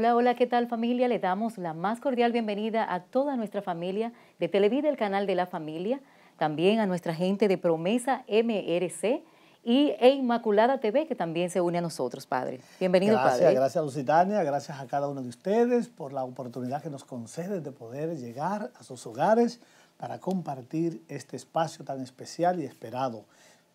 Hola, hola, ¿qué tal familia? Le damos la más cordial bienvenida a toda nuestra familia de Televida, el canal de la familia, también a nuestra gente de Promesa MRC y e Inmaculada TV, que también se une a nosotros, Padre. Bienvenido, Padre. Gracias, gracias Lusitania, gracias a cada uno de ustedes por la oportunidad que nos concede de poder llegar a sus hogares para compartir este espacio tan especial y esperado,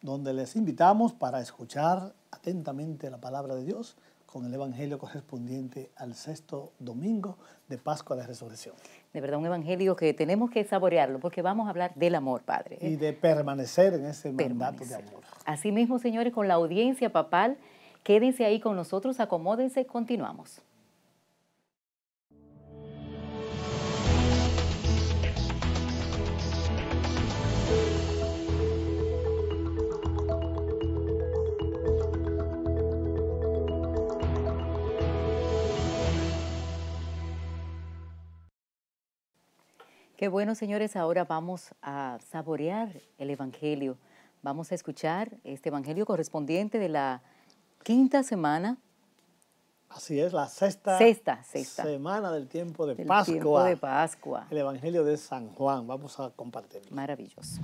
donde les invitamos para escuchar atentamente la palabra de Dios con el Evangelio correspondiente al sexto domingo de Pascua de Resurrección. De verdad, un Evangelio que tenemos que saborearlo porque vamos a hablar del amor, Padre. ¿eh? Y de permanecer en ese mandato de amor. Asimismo, señores, con la audiencia papal, quédense ahí con nosotros, acomódense, continuamos. bueno, señores, ahora vamos a saborear el Evangelio. Vamos a escuchar este Evangelio correspondiente de la quinta semana. Así es, la sexta, sexta, semana del tiempo de Pascua. Tiempo de Pascua. El Evangelio de San Juan. Vamos a compartirlo. Maravilloso.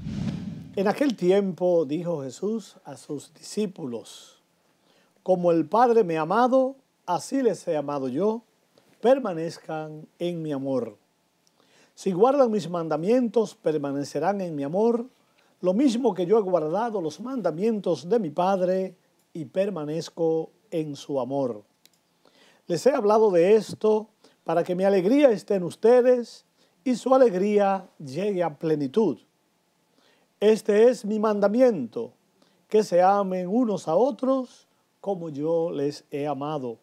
En aquel tiempo dijo Jesús a sus discípulos, como el Padre me ha amado, así les he amado yo, permanezcan en mi amor. Si guardan mis mandamientos, permanecerán en mi amor, lo mismo que yo he guardado los mandamientos de mi Padre y permanezco en su amor. Les he hablado de esto para que mi alegría esté en ustedes y su alegría llegue a plenitud. Este es mi mandamiento, que se amen unos a otros como yo les he amado.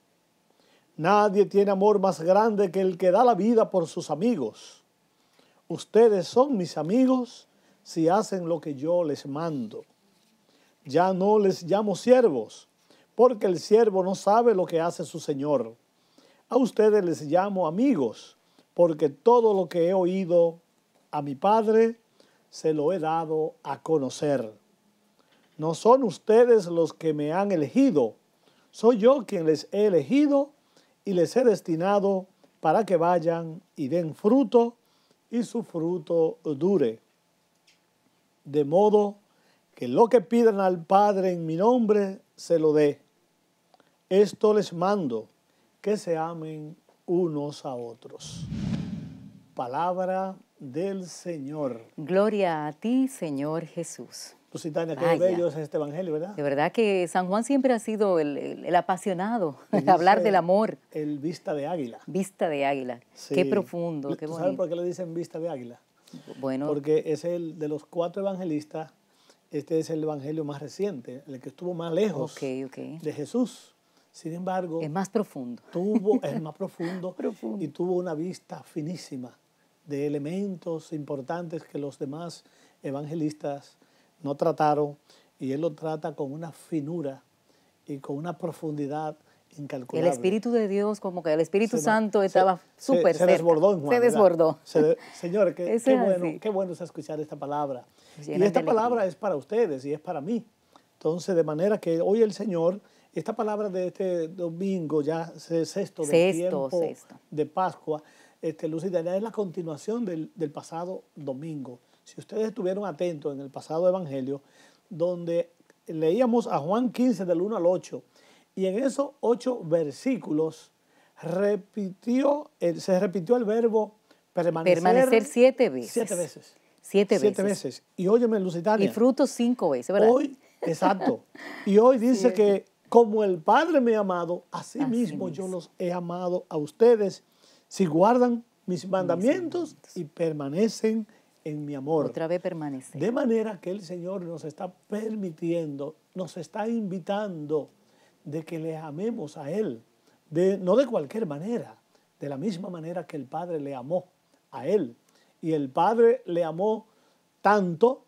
Nadie tiene amor más grande que el que da la vida por sus amigos. Ustedes son mis amigos si hacen lo que yo les mando. Ya no les llamo siervos, porque el siervo no sabe lo que hace su Señor. A ustedes les llamo amigos, porque todo lo que he oído a mi Padre se lo he dado a conocer. No son ustedes los que me han elegido, soy yo quien les he elegido y les he destinado para que vayan y den fruto y su fruto dure. De modo que lo que pidan al Padre en mi nombre, se lo dé. Esto les mando, que se amen unos a otros. Palabra del Señor. Gloria a ti, Señor Jesús. Lusitania, qué ah, bello es este evangelio, ¿verdad? De verdad que San Juan siempre ha sido el, el, apasionado, de hablar del amor. El vista de águila. Vista de águila. Qué profundo, qué bonito. ¿Saben por qué le dicen vista de águila? Bueno. Porque es el de los cuatro evangelistas, este es el evangelio más reciente, el que estuvo más lejos de Jesús. Sin embargo, es más profundo. Tuvo, es más profundo y tuvo una vista finísima de elementos importantes que los demás evangelistas no trataron y él lo trata con una finura y con una profundidad incalculable. El Espíritu de Dios, como que el Espíritu Santo estaba súper se, se, desbordó Se desbordó. señor, qué, qué bueno, qué bueno es escuchar esta palabra. y esta palabra es para ustedes y es para mí. Entonces, de manera que hoy el Señor, esta palabra de este domingo, ya sexto, de tiempo de Pascua, este, Lucida, es la continuación del, del pasado domingo. Si ustedes estuvieron atentos en el pasado Evangelio, donde leíamos a Juan 15 del 1 al 8, y en esos ocho versículos repitió, se repitió el verbo permanecer, permanecer siete veces. Siete veces. Siete, veces. Y óyeme, Lusitania. Y fruto cinco veces, ¿verdad? Hoy, exacto. Y hoy dice que como el Padre me ha amado, así, mismo yo los he amado a ustedes, si guardan mis mandamientos. y permanecen en mi amor. Otra vez permanece. De manera que el Señor nos está permitiendo, nos está invitando de que le amemos a Él, de, no de cualquier manera, de la misma manera que el Padre le amó a Él. Y el Padre le amó tanto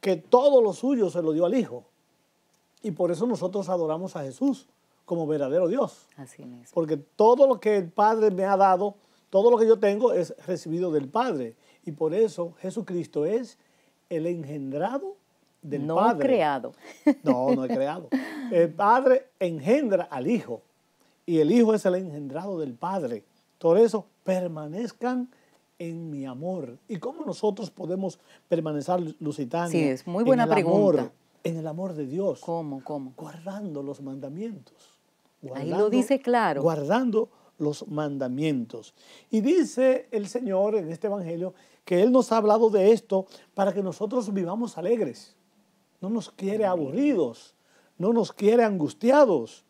que todo lo suyo se lo dio al Hijo. Y por eso nosotros adoramos a Jesús como verdadero Dios. Así es. Porque todo lo que el Padre me ha dado, todo lo que yo tengo es recibido del Padre. Y por eso Jesucristo es el engendrado del Padre. No creado. No, no ha creado. El Padre engendra al Hijo y el Hijo es el engendrado del Padre. Por eso permanezcan en mi amor. ¿Y cómo nosotros podemos permanecer Lusitania? Sí, es muy buena en pregunta. Amor, en el amor de Dios. ¿Cómo, cómo? Guardando los mandamientos. Ahí lo dice claro. Guardando los mandamientos. Y dice el Señor en este Evangelio que Él nos ha hablado de esto para que nosotros vivamos alegres. No nos quiere aburridos, no nos quiere angustiados,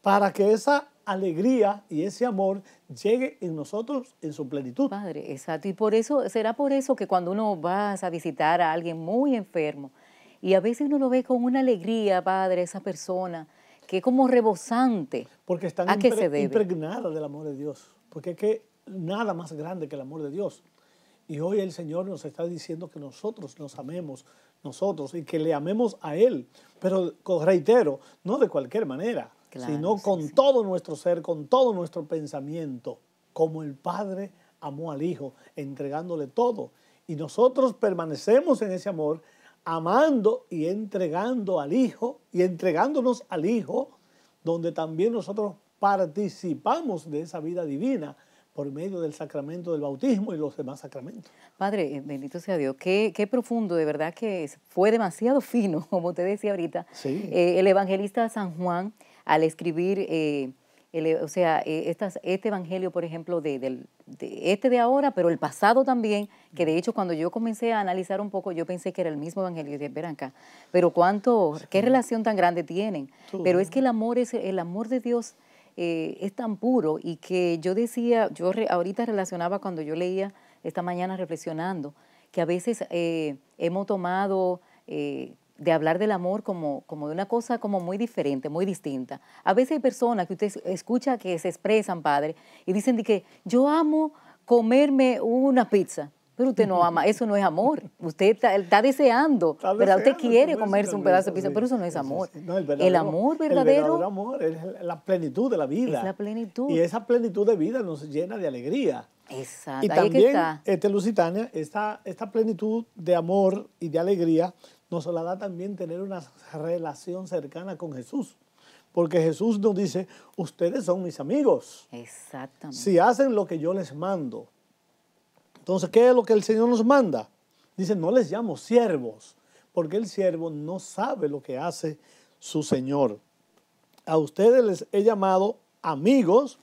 para que esa alegría y ese amor llegue en nosotros en su plenitud. Padre, exacto. Y por eso, será por eso que cuando uno va a visitar a alguien muy enfermo, y a veces uno lo ve con una alegría, Padre, esa persona, que es como rebosante. Porque está impregnada del amor de Dios. Porque es que nada más grande que el amor de Dios. Y hoy el Señor nos está diciendo que nosotros nos amemos, nosotros, y que le amemos a Él. Pero reitero, no de cualquier manera, sino con todo nuestro ser, con todo nuestro pensamiento, como el Padre amó al Hijo, entregándole todo. Y nosotros permanecemos en ese amor, amando y entregando al Hijo, y entregándonos al Hijo, donde también nosotros participamos de esa vida divina por medio del sacramento del bautismo y los demás sacramentos. Padre, eh, bendito sea Dios, qué, profundo, de verdad que fue demasiado fino, como te decía ahorita. Eh, el evangelista San Juan, al escribir, eh, o sea, este evangelio, por ejemplo, de, este de ahora, pero el pasado también, que de hecho cuando yo comencé a analizar un poco, yo pensé que era el mismo evangelio de pero cuánto, qué relación tan grande tienen. Pero es que el amor, es, el amor de Dios eh, es tan puro y que yo decía, yo ahorita relacionaba cuando yo leía esta mañana reflexionando, que a veces eh, hemos tomado eh, de hablar del amor como, de una cosa como muy diferente, muy distinta. A veces hay personas que usted escucha que se expresan, padre, y dicen de que yo amo comerme una pizza. Pero usted no ama, eso no es amor. Usted está, deseando, ¿verdad? usted quiere comerse un pedazo de pizza, pero eso no es amor. el, amor verdadero. El verdadero amor es la plenitud de la vida. Es la plenitud. Y esa plenitud de vida nos llena de alegría. Exacto. Y este Lusitania, esta, esta plenitud de amor y de alegría nos la da también tener una relación cercana con Jesús. Porque Jesús nos dice, ustedes son mis amigos. Exactamente. Si hacen lo que yo les mando. Entonces, ¿qué es lo que el Señor nos manda? Dice, no les llamo siervos, porque el siervo no sabe lo que hace su Señor. A ustedes les he llamado amigos,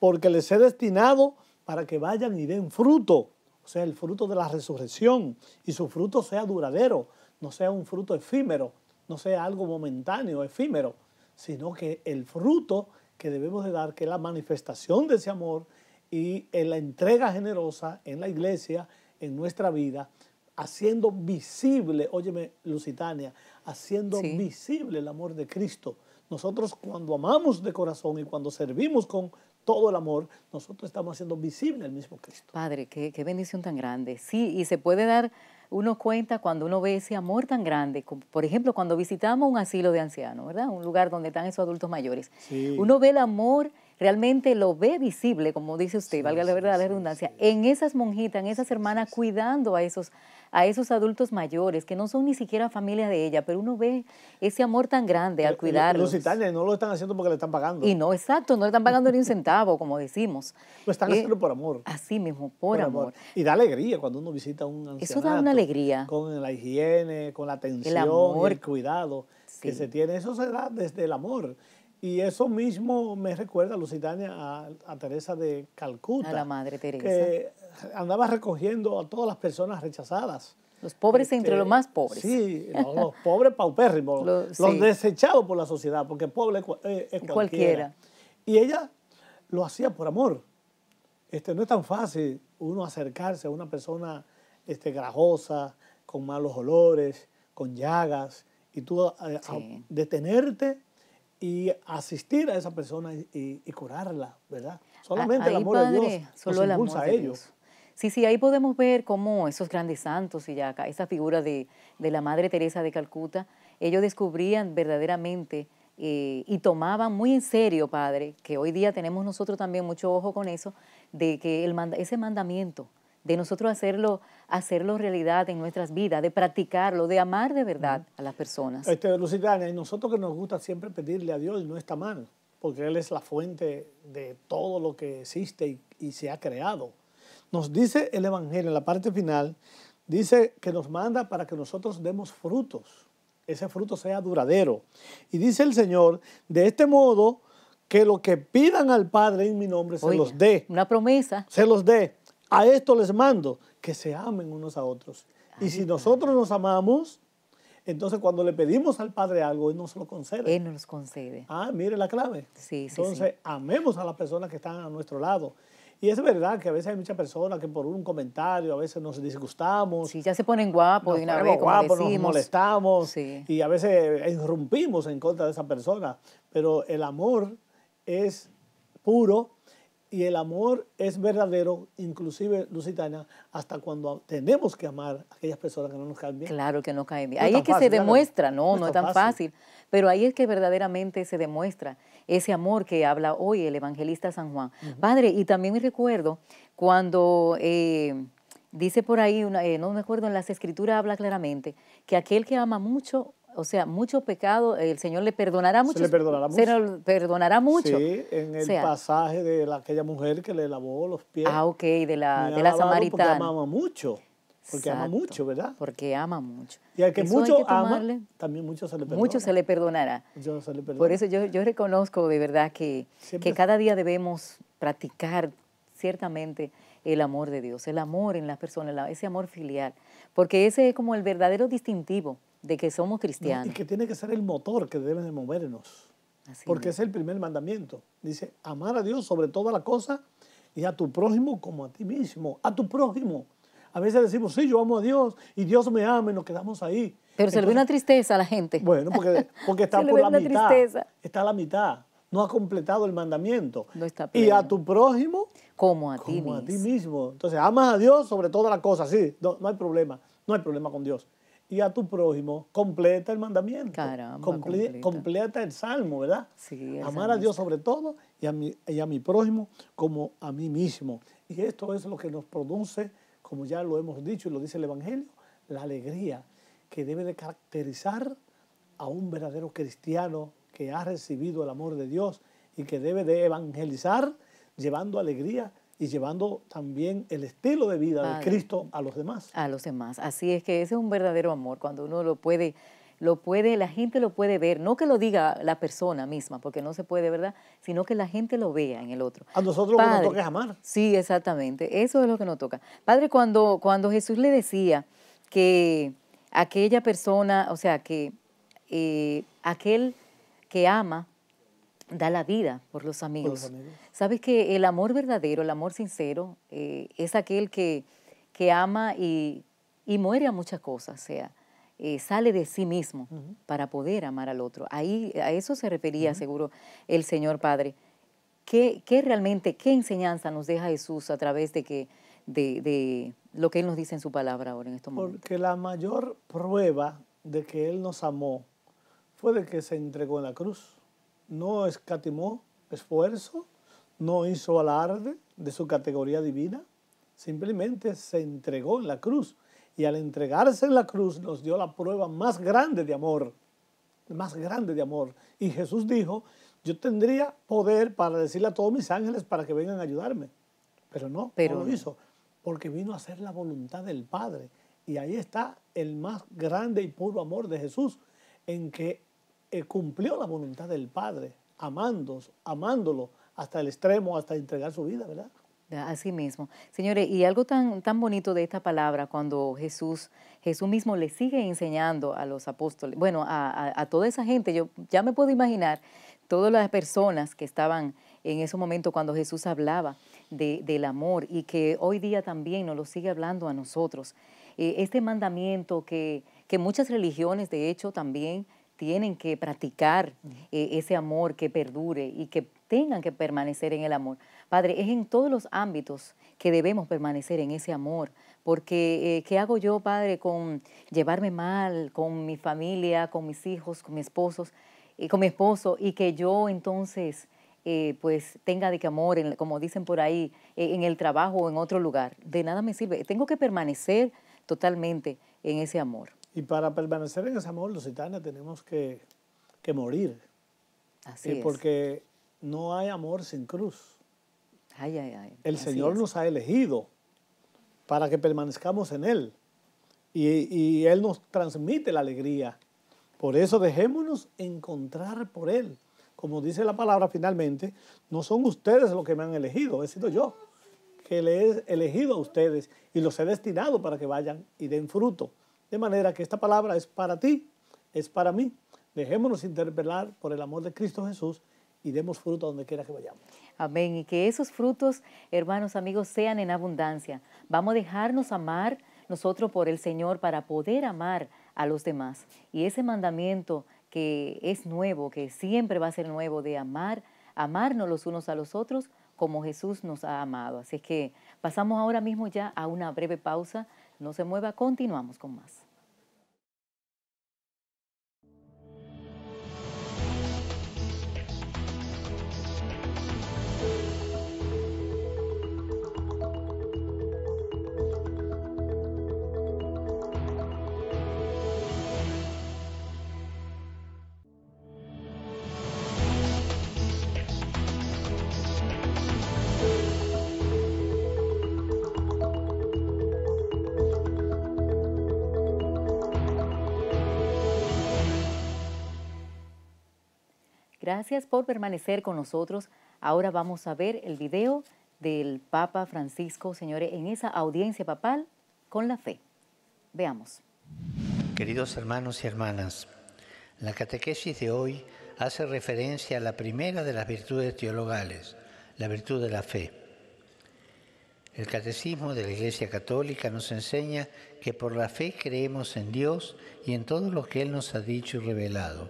porque les he destinado para que vayan y den fruto, o sea, el fruto de la resurrección, y su fruto sea duradero, no sea un fruto efímero, no sea algo momentáneo, efímero, sino que el fruto que debemos de dar, que es la manifestación de ese amor, y en la entrega generosa en la iglesia, en nuestra vida, haciendo visible, óyeme Lusitania, haciendo visible el amor de Cristo. Nosotros cuando amamos de corazón y cuando servimos con todo el amor, nosotros estamos haciendo visible el mismo Cristo. Padre, qué, qué bendición tan grande. Sí, y se puede dar uno cuenta cuando uno ve ese amor tan grande. Por ejemplo, cuando visitamos un asilo de ancianos, ¿verdad? Un lugar donde están esos adultos mayores. Uno ve el amor realmente lo ve visible, como dice usted, valga la verdad, la redundancia, en esas monjitas, en esas hermanas cuidando a esos a esos adultos mayores que no son ni siquiera familia de ella, pero uno ve ese amor tan grande al eh, cuidarlos. Los italianos no lo están haciendo porque le están pagando. Y no, exacto, no le están pagando ni un centavo, como decimos. Lo están eh, haciendo por amor. Así mismo, por, amor. Y da alegría cuando uno visita un ancianato. Eso da una alegría. Con la higiene, con la atención, el, cuidado que se tiene. Eso se da desde el amor. Y eso mismo me recuerda, a a, a Teresa de Calcuta. A la madre Teresa. Que andaba recogiendo a todas las personas rechazadas. Los pobres entre este, los más pobres. Sí, los, pobres paupérrimos, los, desechados por la sociedad, porque pobre eh, es, cualquiera. Y ella lo hacía por amor. Este, no es tan fácil uno acercarse a una persona este, grajosa, con malos olores, con llagas, y tú eh, detenerte y asistir a esa persona y, curarla, ¿verdad? Ah, Solamente el amor de Dios solo impulsa a ellos. Sí, sí, ahí podemos ver cómo esos grandes santos y ya acá, esa figura de, la Madre Teresa de Calcuta, ellos descubrían verdaderamente eh, y tomaban muy en serio, Padre, que hoy día tenemos nosotros también mucho ojo con eso, de que el ese mandamiento de nosotros hacerlo, hacerlo realidad en nuestras vidas, de practicarlo, de amar de verdad a las personas. Este, Lucitania, y eh, nosotros que nos gusta siempre pedirle a Dios no está mal, porque Él es la fuente de todo lo que existe y, se ha creado. Nos dice el Evangelio en la parte final, dice que nos manda para que nosotros demos frutos, ese fruto sea duradero. Y dice el Señor, de este modo, que lo que pidan al Padre en mi nombre se los dé. Una promesa. Se los dé. A esto les mando, que se amen unos a otros. Y si nosotros nos amamos, entonces cuando le pedimos al Padre algo, Él nos lo concede. Él nos concede. Ah, mire la clave. Sí, Entonces, amemos a las personas que están a nuestro lado. Y es verdad que a veces hay muchas personas que por un comentario a veces nos disgustamos. Sí, ya se ponen guapos de Nos molestamos y a veces irrumpimos en contra de esa persona. Pero el amor es puro, y el amor es verdadero, inclusive, Lusitana, hasta cuando tenemos que amar a aquellas personas que no nos caen bien. Claro que no caen bien. ahí es, que se demuestra, no, no, es tan fácil. pero ahí es que verdaderamente se demuestra ese amor que habla hoy el evangelista San Juan. Padre, y también me recuerdo cuando eh, dice por ahí, una, eh, no me acuerdo, en las escrituras habla claramente que aquel que ama mucho o sea, mucho pecado, el Señor le perdonará mucho. Se le perdonará mucho. Se le perdonará mucho. Sí, en el pasaje de aquella mujer que le lavó los pies. Ah, ok, de la, de la samaritana. Porque ama mucho. Porque ama mucho, ¿verdad? Porque ama mucho. Y al que mucho ama, también mucho se le perdonará. Mucho se le perdonará. Por eso yo, yo, reconozco de verdad que, que cada día debemos practicar ciertamente el amor de Dios, el amor en las personas, ese amor filial porque ese es como el verdadero distintivo de que somos cristianos. y que tiene que ser el motor que debe de movernos, porque es. el primer mandamiento. Dice, amar a Dios sobre toda la cosa y a tu prójimo como a ti mismo, a tu prójimo. A veces decimos, sí, yo amo a Dios y Dios me ama y nos quedamos ahí. Pero se le ve una tristeza a la gente. Bueno, porque, porque está por la mitad. Tristeza. Está a la mitad. No ha completado el mandamiento. No está Y a tu prójimo como a ti mismo. Entonces, amas a Dios sobre todas las cosas, sí, no, hay problema, no hay problema con Dios. Y a tu prójimo, completa el mandamiento. completa. el salmo, ¿verdad? Sí, Amar a Dios sobre todo y a, mi, y a mi prójimo como a mí mismo. Y esto es lo que nos produce, como ya lo hemos dicho y lo dice el Evangelio, la alegría que debe de caracterizar a un verdadero cristiano que ha recibido el amor de Dios y que debe de evangelizar llevando alegría y llevando también el estilo de vida de Cristo a los demás. A los demás. Así es que ese es un verdadero amor cuando uno lo puede lo puede la gente lo puede ver, no que lo diga la persona misma, porque no se puede, ¿verdad? Sino que la gente lo vea en el otro. A nosotros lo que nos toca es amar. Sí, exactamente. Eso es lo que nos toca. Padre, cuando cuando Jesús le decía que aquella persona, o sea, que eh, aquel que ama da la vida por los amigos. Sabes que el amor verdadero, el amor sincero, eh, es aquel que, que ama y, muere a muchas cosas, o sea, eh, sale de sí mismo para poder amar al otro. Ahí, a eso se refería seguro el Señor Padre. ¿Qué, realmente, qué enseñanza nos deja Jesús a través de, que, de, de lo que Él nos dice en su palabra ahora en estos momentos? Porque la mayor prueba de que Él nos amó fue de que se entregó en la cruz no escatimó esfuerzo, no hizo alarde de su categoría divina, simplemente se entregó en la cruz. Y al entregarse en la cruz nos dio la prueba más grande de amor, más grande de amor. Y Jesús dijo, yo tendría poder para decirle a todos mis ángeles para que vengan a ayudarme. Pero no, no lo hizo, porque vino a hacer la voluntad del Padre. Y ahí está el más grande y puro amor de Jesús, en que eh, cumplió la voluntad del Padre, amándos, amándolo hasta el extremo, hasta entregar su vida, ¿verdad? Así mismo. Señores, y algo tan, tan bonito de esta palabra, cuando Jesús, Jesús mismo le sigue enseñando a los apóstoles, bueno, a, toda esa gente, yo ya me puedo imaginar todas las personas que estaban en ese momento cuando Jesús hablaba del amor y que hoy día también nos lo sigue hablando a nosotros. Eh, este mandamiento que, que muchas religiones, de hecho, también tienen que practicar eh, ese amor que perdure y que tengan que permanecer en el amor. Padre, es en todos los ámbitos que debemos permanecer en ese amor, porque eh, ¿qué hago yo, Padre, con llevarme mal, con mi familia, con mis hijos, con mi esposo, y eh, con mi esposo, y que yo entonces pues tenga de que amor, como dicen por ahí, en el trabajo o en otro lugar? De nada me sirve, tengo que permanecer totalmente en ese amor. Y para permanecer en ese amor, los titanes tenemos que, morir. Así eh, es. Porque no hay amor sin cruz. Ay, ay, ay. El Señor nos ha elegido para que permanezcamos en Él. Y, y, Él nos transmite la alegría. Por eso dejémonos encontrar por Él. Como dice la palabra finalmente, no son ustedes los que me han elegido, he sido yo que le he elegido a ustedes y los he destinado para que vayan y den fruto. De manera que esta palabra es para ti, es para mí. Dejémonos interpelar por el amor de Cristo Jesús y demos fruto donde quiera que vayamos. Amén. Y que esos frutos, hermanos, amigos, sean en abundancia. Vamos a dejarnos amar nosotros por el Señor para poder amar a los demás. Y ese mandamiento que es nuevo, que siempre va a ser nuevo, de amar, amarnos los unos a los otros como Jesús nos ha amado. Así que pasamos ahora mismo ya a una breve pausa no se mueva, continuamos con más. Gracias por permanecer con nosotros. Ahora vamos a ver el video del Papa Francisco, señores, en esa audiencia papal con la fe. Veamos. Queridos hermanos y hermanas, la catequesis de hoy hace referencia a la primera de las virtudes teologales, la virtud de la fe. El catecismo de la Iglesia Católica nos enseña que por la fe creemos en Dios y en todo lo que Él nos ha dicho y revelado.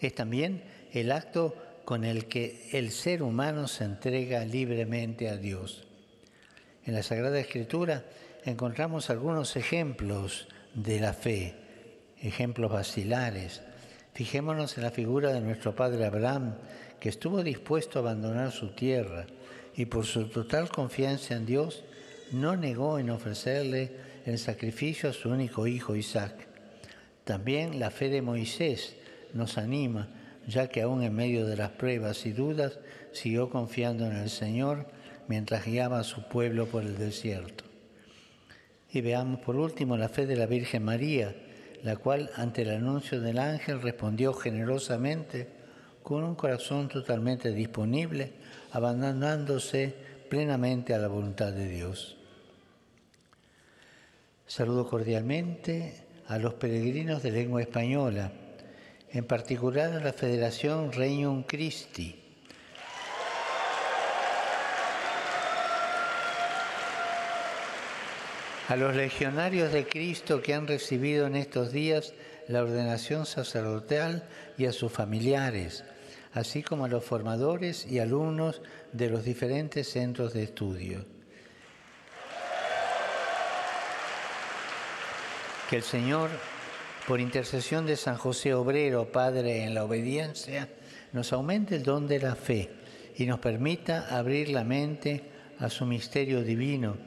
Es también el acto con el que el ser humano se entrega libremente a Dios. En la Sagrada Escritura encontramos algunos ejemplos de la fe, ejemplos vacilares. Fijémonos en la figura de nuestro padre Abraham, que estuvo dispuesto a abandonar su tierra y por su total confianza en Dios no negó en ofrecerle el sacrificio a su único hijo Isaac. También la fe de Moisés nos anima ya que aún en medio de las pruebas y dudas siguió confiando en el Señor mientras guiaba a su pueblo por el desierto. Y veamos por último la fe de la Virgen María, la cual ante el anuncio del ángel respondió generosamente con un corazón totalmente disponible, abandonándose plenamente a la voluntad de Dios. Saludo cordialmente a los peregrinos de lengua española en particular a la Federación Reignum Christi. A los legionarios de Cristo que han recibido en estos días la ordenación sacerdotal y a sus familiares, así como a los formadores y alumnos de los diferentes centros de estudio. Que el Señor por intercesión de San José Obrero, Padre en la obediencia, nos aumente el don de la fe y nos permita abrir la mente a su misterio divino,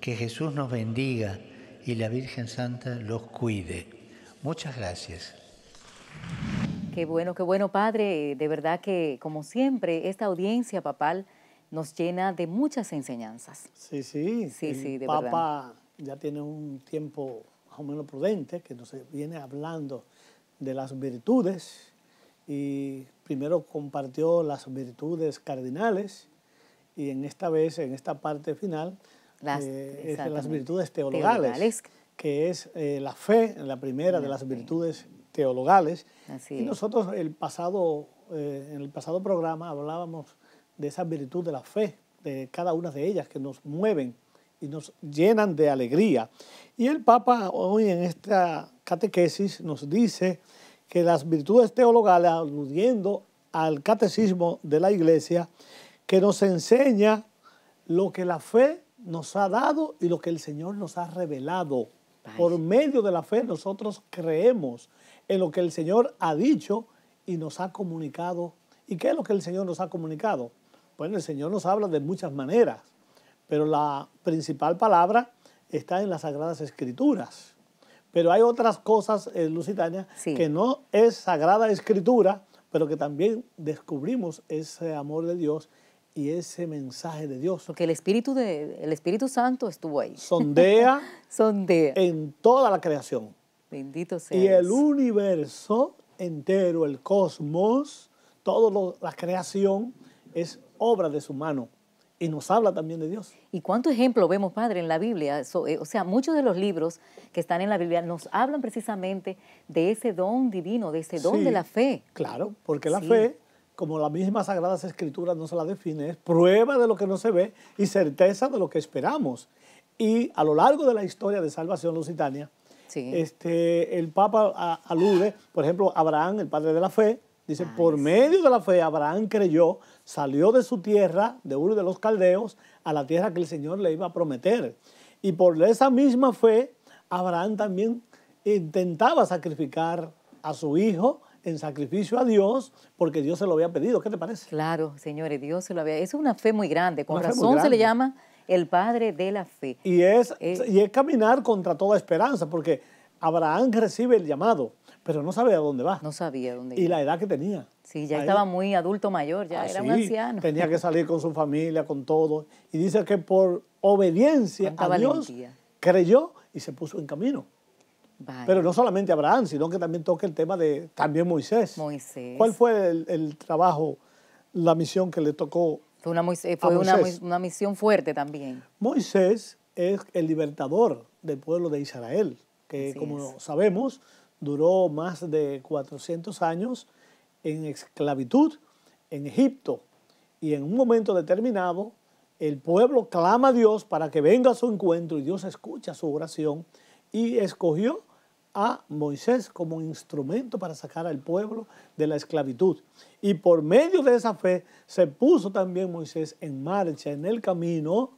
que Jesús nos bendiga y la Virgen Santa los cuide. Muchas gracias. Qué bueno, qué bueno, Padre. De verdad que, como siempre, esta audiencia papal nos llena de muchas enseñanzas. Sí, sí. Sí, sí, de Papa ya tiene un tiempo más o menos prudente, que nos viene hablando de las virtudes y primero compartió las virtudes cardinales y en esta vez, en esta parte final, las, eh, virtudes teologales, que es eh, la fe, la primera de las virtudes teologales. y nosotros el pasado, eh, en el pasado programa hablábamos de esa virtud de la fe, de cada una de ellas que nos mueven y nos llenan de alegría. Y el Papa hoy en esta catequesis nos dice que las virtudes teologales, aludiendo al catecismo de la iglesia, que nos enseña lo que la fe nos ha dado y lo que el Señor nos ha revelado. Por medio de la fe nosotros creemos en lo que el Señor ha dicho y nos ha comunicado. ¿Y qué es lo que el Señor nos ha comunicado? Bueno, el Señor nos habla de muchas maneras. Pero la principal palabra está en las Sagradas Escrituras. Pero hay otras cosas, en Lusitania, que no es Sagrada Escritura, pero que también descubrimos ese amor de Dios y ese mensaje de Dios. Porque el Espíritu, de, el Espíritu Santo estuvo ahí. Sondea, Sondea. en toda la creación. Bendito sea. Y el universo entero, el cosmos, toda la creación es obra de su mano y nos habla también de Dios. ¿Y cuánto ejemplo vemos, Padre, en la Biblia? Eh, o sea, muchos de los libros que están en la Biblia nos hablan precisamente de ese don divino, de ese don de la fe. Claro, porque la fe, como las mismas Sagradas Escrituras no se la definen, es prueba de lo que no se ve y certeza de lo que esperamos. Y a lo largo de la historia de salvación lusitania, este, el Papa alude, por ejemplo, Abraham, el padre de la fe, dice, ah, por medio de la fe, Abraham creyó salió de su tierra, de uno de los Caldeos, a la tierra que el Señor le iba a prometer. Y por esa misma fe, Abraham también intentaba sacrificar a su hijo en sacrificio a Dios porque Dios se lo había pedido. ¿Qué te parece? Claro, señores, Dios se lo había. Es una fe muy grande. Con razón se le llama el padre de la fe. Y es, eh, y es caminar contra toda esperanza porque Abraham recibe el llamado, pero no sabe a dónde va. No sabía dónde iba. Y la edad que tenía. Sí, ya estaba muy adulto mayor, ya ah, era un anciano. Tenía que salir con su familia, con todo. Y dice que por obediencia a Dios creyó y se puso en camino. Pero no solamente Abraham, sino que también toca el tema de también Moisés. Moisés. ¿Cuál fue el, trabajo, la misión que le tocó? Fue, una, eh, Moisés, fue Una, misión fuerte también. Moisés es el libertador del pueblo de Israel, que como sabemos duró más de 400 años en esclavitud en Egipto. Y en un momento determinado, el pueblo clama a Dios para que venga a su encuentro y Dios escucha su oración y escogió a Moisés como instrumento para sacar al pueblo de la esclavitud. Y por medio de esa fe se puso también Moisés en marcha, en el camino.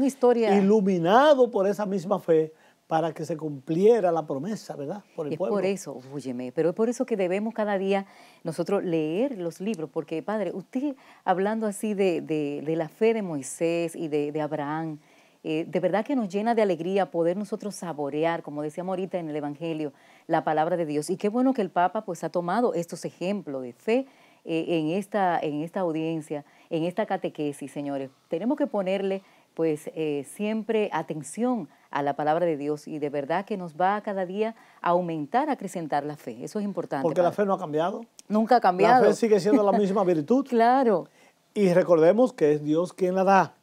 historia. Iluminado por esa misma fe para que se cumpliera la promesa, ¿verdad? Por el es por eso, óyeme, pero es por eso que debemos cada día nosotros leer los libros, porque Padre, usted hablando así de, de, la fe de Moisés y de, Abraham, eh, de verdad que nos llena de alegría poder nosotros saborear, como decíamos ahorita en el Evangelio, la palabra de Dios. Y qué bueno que el Papa pues ha tomado estos ejemplos de fe eh, en, esta, en esta audiencia, en esta catequesis, señores. Tenemos que ponerle pues eh, siempre atención a la palabra de Dios y de verdad que nos va a cada día a aumentar, a acrecentar la fe. Eso es importante. Porque la fe no ha cambiado. Nunca ha cambiado. La fe sigue siendo la misma virtud. claro. Y recordemos que es Dios quien la da.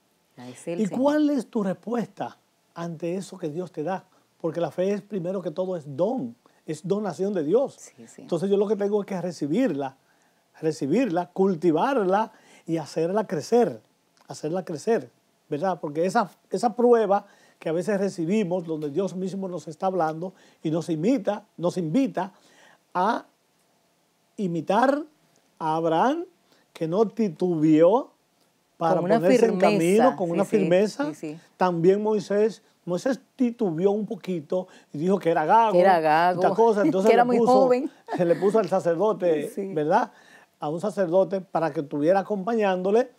¿Y cuál es tu respuesta ante eso que Dios te da? Porque la fe es primero que todo es don, es donación de Dios. Sí, sí. Entonces yo lo que tengo es que recibirla, recibirla, cultivarla y hacerla crecer, hacerla crecer, ¿verdad? Porque esa, esa prueba que a veces recibimos, donde Dios mismo nos está hablando y nos imita, nos invita a imitar a Abraham, que no titubeó para ponerse en camino con una firmeza. También Moisés, Moisés titubeó un poquito y dijo que era gago. era gago. Cosa. Entonces era muy joven. Se le puso al sacerdote, ¿verdad? A un sacerdote para que estuviera acompañándole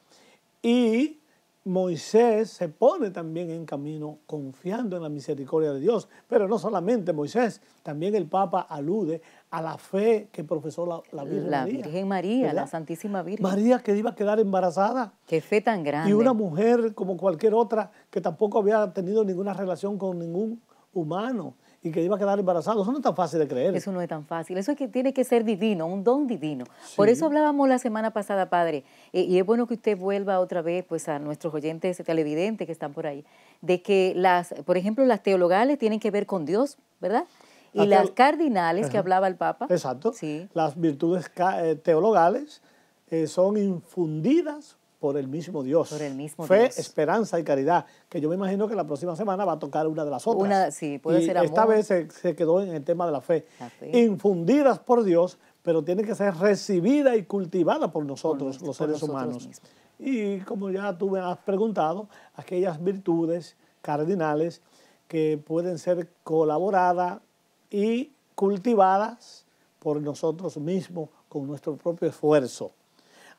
y Moisés se pone también en camino confiando en la misericordia de Dios. Pero no solamente Moisés, también el Papa alude a la fe que profesó la, Virgen María. La Virgen María, la Santísima Virgen. María que iba a quedar embarazada. Qué fe tan grande. Y una mujer como cualquier otra que tampoco había tenido ninguna relación con ningún humano y que iba a quedar embarazado. Eso no es tan fácil de creer. Eso no es tan fácil. Eso es que tiene que ser divino, un don divino. Por eso hablábamos la semana pasada, padre, eh, y es bueno que usted vuelva otra vez pues, a nuestros oyentes televidentes que están por ahí, de que, las, por ejemplo, las teologales tienen que ver con Dios, ¿verdad? Y las cardinales que hablaba el Papa. Exacto. Las virtudes eh, teologales eh, son infundidas por el mismo Dios. Por el mismo Fe, esperanza y caridad, que yo me imagino que la próxima semana va a tocar una de las otras. Una, sí, puede ser Esta vez se, quedó en el tema de la fe. Infundidas por Dios, pero tiene que ser recibida y cultivada por nosotros, los, seres humanos. Y como ya tú me has preguntado, aquellas virtudes cardinales que pueden ser colaboradas y cultivadas por nosotros mismos con nuestro propio esfuerzo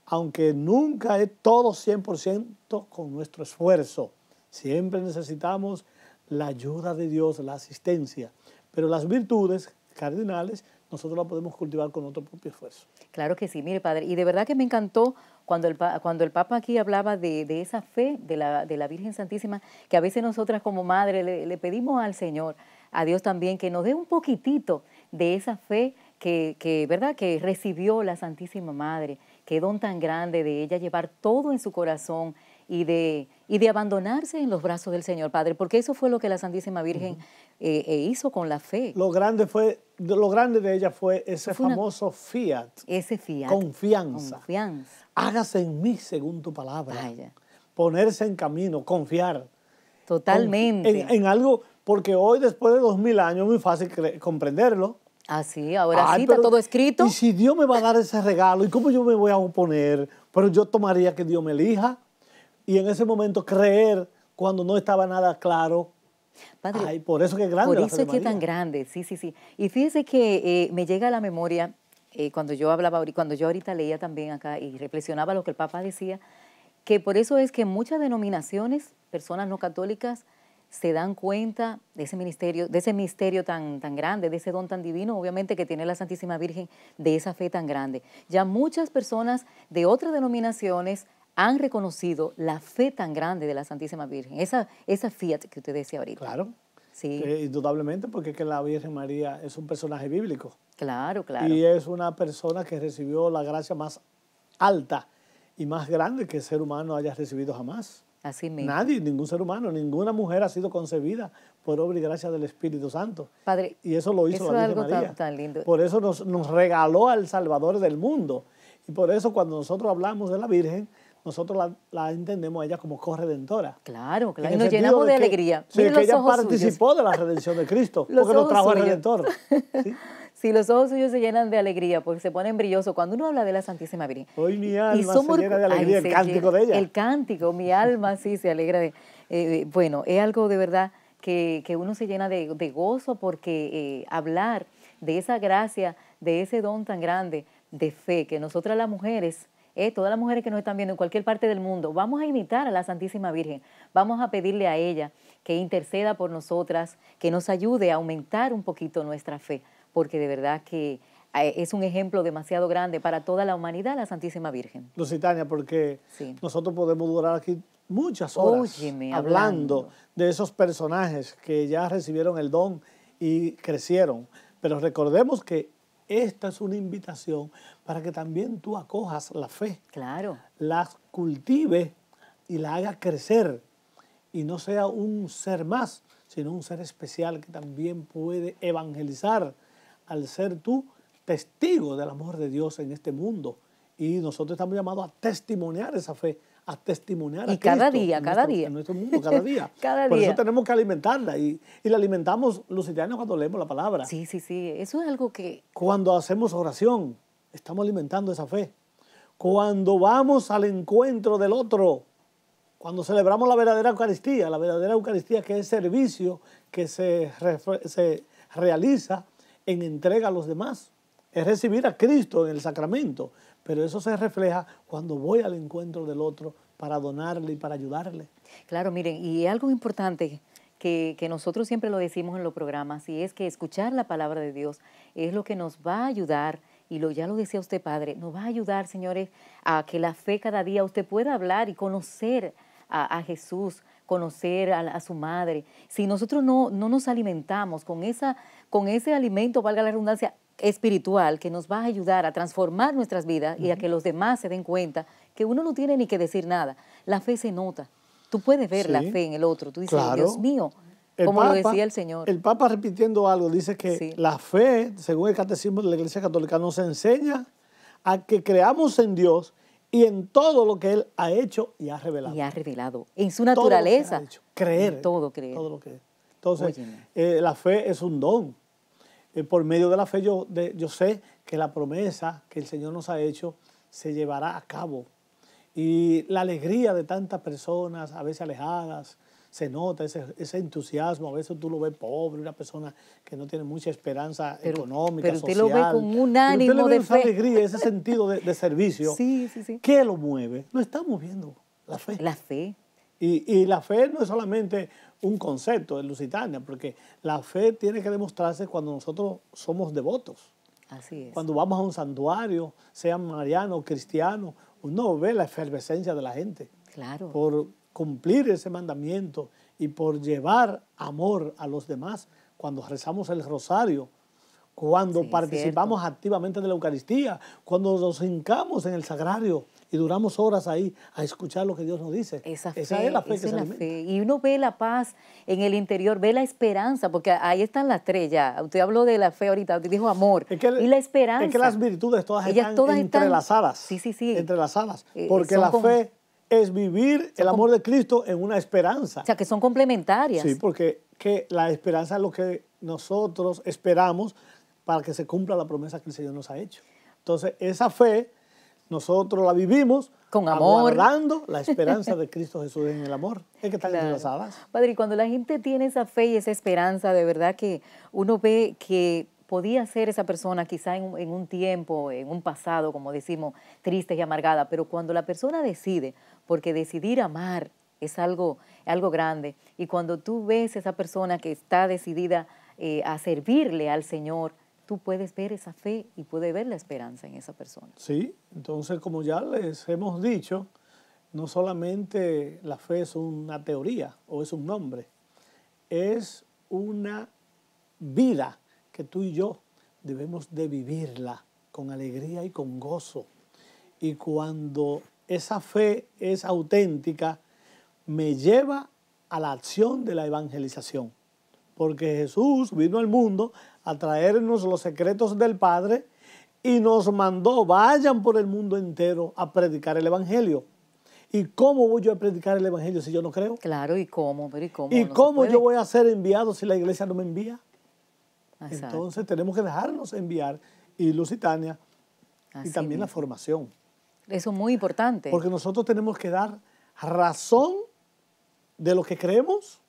aunque nunca es todo 100% con nuestro esfuerzo. Siempre necesitamos la ayuda de Dios, la asistencia. Pero las virtudes cardinales nosotros las podemos cultivar con nuestro propio esfuerzo. Claro que sí, mire padre, y de verdad que me encantó cuando el, cuando el Papa aquí hablaba de, de esa fe de la, de la, Virgen Santísima, que a veces nosotras como madre le, le, pedimos al Señor, a Dios también, que nos dé un poquitito de esa fe que, que ¿verdad?, que recibió la Santísima Madre qué don tan grande de ella llevar todo en su corazón y de, y de abandonarse en los brazos del Señor Padre, porque eso fue lo que la Santísima Virgen eh, eh, hizo con la fe. Lo grande, fue, lo grande de ella fue ese famoso fiat. Ese fiat. Confianza. Confianza. Hágase en mí según tu palabra. Ponerse en camino, confiar. Totalmente. en, en, algo, porque hoy después de dos mil años es muy fácil comprenderlo. Ah, ahora ah, sí, está todo escrito. Y si Dios me va a dar ese regalo, ¿y cómo yo me voy a oponer? Pero yo tomaría que Dios me elija y en ese momento creer cuando no estaba nada claro. Padre, por eso que es grande. Por eso es que es tan grande, sí, sí, sí. Y fíjese que eh, me llega a la memoria eh, cuando yo hablaba, cuando yo ahorita leía también acá y reflexionaba lo que el Papa decía, que por eso es que muchas denominaciones, personas no católicas, se dan cuenta de ese ministerio, de ese misterio tan, tan grande, de ese don tan divino, obviamente, que tiene la Santísima Virgen, de esa fe tan grande. Ya muchas personas de otras denominaciones han reconocido la fe tan grande de la Santísima Virgen, esa, esa fiat que usted decía ahorita. Claro. Sí. indudablemente, porque que la Virgen María es un personaje bíblico. Claro, claro. Y es una persona que recibió la gracia más alta y más grande que el ser humano haya recibido jamás. Así mismo. Nadie, ningún ser humano, ninguna mujer ha sido concebida por obra y gracia del Espíritu Santo. Padre, y eso lo hizo la Virgen Por eso nos, nos regaló al Salvador del mundo. Y por eso cuando nosotros hablamos de la Virgen, nosotros la, la entendemos a ella como corredentora. Claro, claro. y nos llenamos de, alegría. Sí, que ella participó de la redención de Cristo, porque lo trajo al redentor. ¿sí? Si los ojos suyos se llenan de alegría, porque se ponen brillosos. Cuando uno habla de la Santísima Virgen. Hoy mi alma se llena de alegría, el cántico de ella. El cántico, mi alma sí se alegra de... Eh, bueno, es algo de verdad que, uno se llena de, de gozo porque eh, hablar de esa gracia, de ese don tan grande de fe que nosotras las mujeres eh, todas las mujeres que nos están viendo en cualquier parte del mundo, vamos a imitar a la Santísima Virgen, vamos a pedirle a ella que interceda por nosotras, que nos ayude a aumentar un poquito nuestra fe, porque de verdad que eh, es un ejemplo demasiado grande para toda la humanidad, la Santísima Virgen. Lusitania, porque nosotros podemos durar aquí muchas horas hablando de esos personajes que ya recibieron el don y crecieron, pero recordemos que esta es una invitación para que también tú acojas la fe. Claro. La cultive y la hagas crecer. Y no sea un ser más, sino un ser especial que también puede evangelizar al ser tú testigo del amor de Dios en este mundo. Y nosotros estamos llamados a testimoniar esa fe a testimoniar y cada día, cada día. En nuestro mundo, cada día. cada Por eso tenemos que alimentarla y, y la alimentamos los italianos cuando leemos la palabra. Sí, sí, sí. Eso es algo que... Cuando hacemos oración, estamos alimentando esa fe. Cuando vamos al encuentro del otro, cuando celebramos la verdadera Eucaristía, la verdadera Eucaristía que es servicio que se, se realiza en entrega a los demás, es recibir a Cristo en el sacramento pero eso se refleja cuando voy al encuentro del otro para donarle y para ayudarle. Claro, miren, y algo importante que, nosotros siempre lo decimos en los programas, y es que escuchar la palabra de Dios es lo que nos va a ayudar, y lo, ya lo decía usted, Padre, nos va a ayudar, señores, a que la fe cada día usted pueda hablar y conocer a, Jesús, conocer a, su madre. Si nosotros no, no nos alimentamos con, esa, con ese alimento, valga la redundancia, espiritual que nos va a ayudar a transformar nuestras vidas y a que los demás se den cuenta que uno no tiene ni que decir nada. La fe se nota. Tú puedes ver la fe en el otro. Tú dices, Dios mío, como lo decía el Señor. El Papa repitiendo algo dice que la fe, según el catecismo de la Iglesia Católica, nos enseña a que creamos en Dios y en todo lo que Él ha hecho y ha revelado. Y ha revelado. En su naturaleza. Creer. En todo creer. lo que Entonces, eh, la fe es un don. Eh, por medio de la fe yo, yo sé que la promesa que el Señor nos ha hecho se llevará a cabo. Y la alegría de tantas personas, a veces alejadas, se nota ese, entusiasmo. A veces tú lo ves pobre, una persona que no tiene mucha esperanza económica, social. Pero usted lo ve con un ánimo usted le ve de esa alegría, ese sentido de, servicio. Sí, sí, sí. ¿Qué lo mueve? Lo está moviendo, la fe. La fe. Y, la fe no es solamente un concepto de Lusitania, porque la fe tiene que demostrarse cuando nosotros somos devotos. Así es. Cuando vamos a un santuario, sea mariano o cristiano, uno ve la efervescencia de la gente. Claro. Por cumplir ese mandamiento y por llevar amor a los demás. Cuando rezamos el rosario, cuando participamos activamente de la Eucaristía, cuando nos hincamos en el sagrario y duramos horas ahí a escuchar lo que Dios nos dice. Esa, es la fe que la fe. Y uno ve la paz en el interior, ve la esperanza, porque ahí están las tres ya. Usted habló de la fe ahorita, usted dijo amor y la esperanza. Es que las virtudes todas están entrelazadas. sí, sí, sí. Entrelazadas, eh, eh, porque la fe es vivir el amor de Cristo en una esperanza. O sea, que son complementarias. Sí, porque que la esperanza es lo que nosotros esperamos para que se cumpla la promesa que el Señor nos ha hecho. Entonces, esa fe nosotros la vivimos con amor, la esperanza de Cristo Jesús en el amor. Es que están claro. Padre, cuando la gente tiene esa fe y esa esperanza, de verdad que uno ve que podía ser esa persona quizá en, un tiempo, en un pasado, como decimos, triste y amargada, pero cuando la persona decide, porque decidir amar es algo, algo grande, y cuando tú ves esa persona que está decidida eh, a servirle al Señor, tú puedes ver esa fe y puedes ver la esperanza en esa persona. Sí, entonces como ya les hemos dicho, no solamente la fe es una teoría o es un nombre, es una vida que tú y yo debemos de vivirla con alegría y con gozo. Y cuando esa fe es auténtica, me lleva a la acción de la evangelización. Porque Jesús vino al mundo a traernos los secretos del Padre y nos mandó, vayan por el mundo entero a predicar el Evangelio. ¿Y cómo voy yo a predicar el Evangelio si yo no creo? Claro, ¿y cómo? Pero ¿Y cómo, yo voy a ser enviado si la iglesia no me envía? Entonces tenemos que dejarnos enviar y Lusitania y también la formación. Eso es muy importante. Porque nosotros tenemos que dar razón de lo que creemos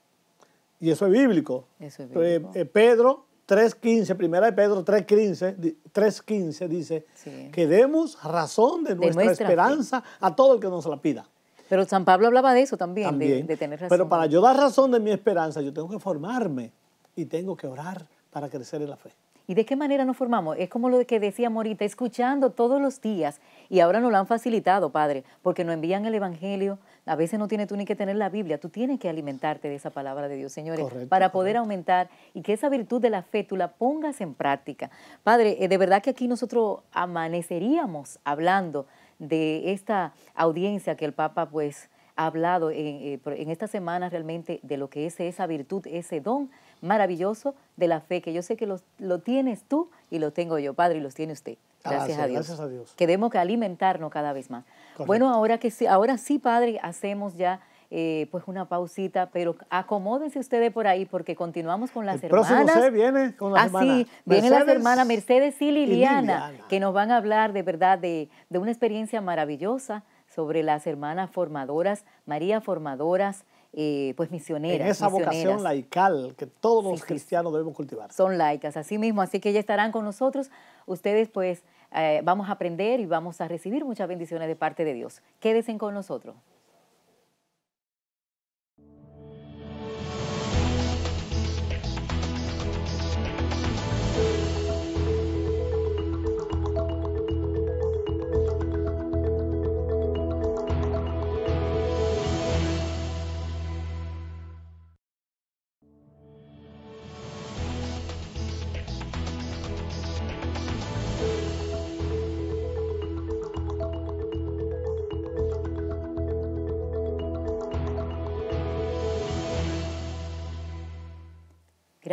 y eso es bíblico. Eso es bíblico. Eh, Pedro 3.15, primera de Pedro 3.15, 3.15 dice que demos razón de nuestra, esperanza a todo el que nos la pida. Pero San Pablo hablaba de eso también, de, tener razón. Pero para yo dar razón de mi esperanza, yo tengo que formarme y tengo que orar para crecer en la fe. ¿Y de qué manera nos formamos? Es como lo que decía Morita, escuchando todos los días. Y ahora nos lo han facilitado, Padre, porque nos envían el Evangelio. A veces no tienes tú ni que tener la Biblia, tú tienes que alimentarte de esa palabra de Dios, señores, para poder aumentar y que esa virtud de la fe tú la pongas en práctica. Padre, eh, de verdad que aquí nosotros amaneceríamos hablando de esta audiencia que el Papa pues ha hablado en, eh, en esta semana realmente de lo que es esa virtud, ese don maravilloso de la fe, que yo sé que lo, tienes tú y lo tengo yo, Padre, y los tiene usted. Ah, gracias, a Dios. gracias a Dios. Que que alimentarnos cada vez más. Bueno, ahora, que sí, ahora sí, Padre, hacemos ya... Eh, pues una pausita, pero acomódense ustedes por ahí porque continuamos con las el hermanas. sé, viene con las ah, Sí, vienen las hermanas Mercedes y Liliana, que nos van a hablar de verdad de, de una experiencia maravillosa sobre las hermanas formadoras, María Formadoras, eh, pues misioneras. En esa vocación laical que todos los cristianos debemos cultivar. Son laicas, así mismo, así que ya estarán con nosotros. Ustedes pues eh, vamos a aprender y vamos a recibir muchas bendiciones de parte de Dios. Quédense con nosotros.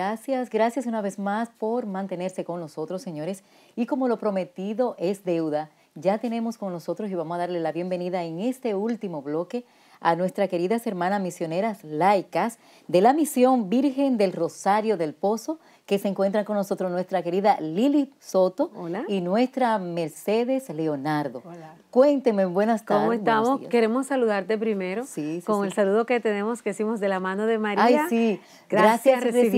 gracias, gracias una vez más por mantenerse con nosotros, señores. Y como lo prometido es deuda, ya tenemos con nosotros y vamos a darle la bienvenida en este último bloque a nuestras queridas hermanas misioneras laicas de la misión Virgen del Rosario del Pozo, que se encuentran con nosotros nuestra querida Lili Soto y nuestra Mercedes Leonardo. Hola. Cuénteme, buenas tardes. ¿Cómo estamos? Queremos saludarte primero con el saludo que tenemos que hicimos de la mano de María. Ay, sí. Gracias, Gracias